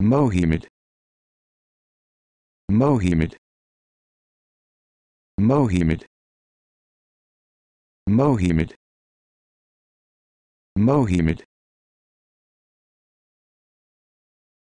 Mohammed Mohammed Mohammed Mohammed Mohammed